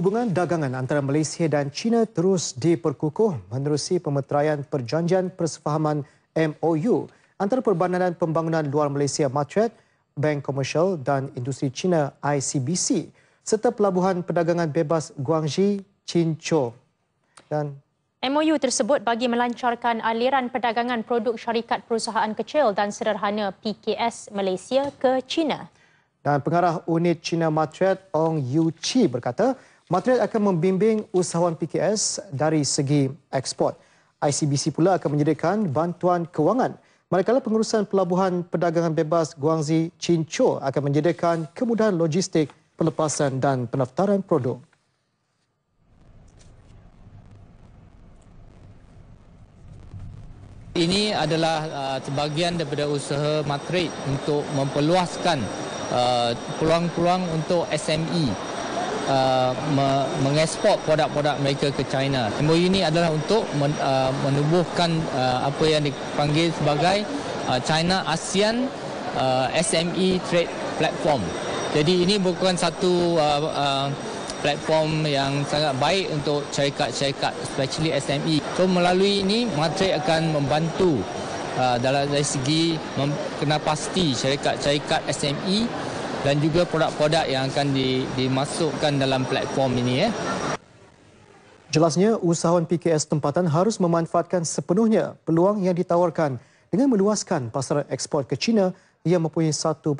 Hubungan dagangan antara Malaysia dan China terus diperkukuh menerusi pemeteraian perjanjian persefahaman MOU antara Perbandaran Pembangunan Luar Malaysia Matret, Bank Commercial dan Industri China ICBC serta Pelabuhan Perdagangan Bebas Guangxi Chincho. Dan MOU tersebut bagi melancarkan aliran perdagangan produk syarikat perusahaan kecil dan sederhana PKS Malaysia ke China. Dan pengarah unit China Matret Ong Yu Chi berkata, Matriat akan membimbing usahawan PKS dari segi ekspor. ICBC pula akan menyediakan bantuan kewangan. Malakala pengurusan pelabuhan perdagangan bebas Guangxi Chincho akan menyediakan kemudahan logistik pelepasan dan pendaftaran produk. Ini adalah uh, sebahagian daripada usaha matrik untuk memperluaskan uh, peluang-peluang uh, untuk SME uh, mengeksport produk-produk mereka ke China. MOU ini adalah untuk uh, menubuhkan uh, apa yang dipanggil sebagai uh, China ASEAN SME Trade Platform. Jadi ini bukan satu platform yang sangat baik untuk syarikat-syarikat especially SME. So melalui ini Matri akan membantu dalam dari segi mem- pasti syarikat-syarikat SME dan juga produk-produk yang akan di, dimasukkan dalam platform ini. Eh. Jelasnya, usahawan PKS tempatan harus memanfaatkan sepenuhnya peluang yang ditawarkan dengan meluaskan pasaran ekspor ke China yang mempunyai 1.3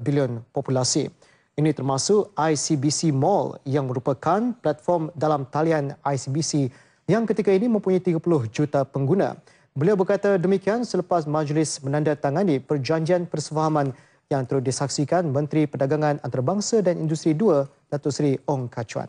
bilion populasi. Ini termasuk ICBC Mall yang merupakan platform dalam talian ICBC yang ketika ini mempunyai 30 juta pengguna. Beliau berkata demikian selepas majlis menandatangani perjanjian persefahaman yang terus disaksikan Menteri Perdagangan Antarabangsa dan Industri 2 Datuk Seri Ong Kachuan.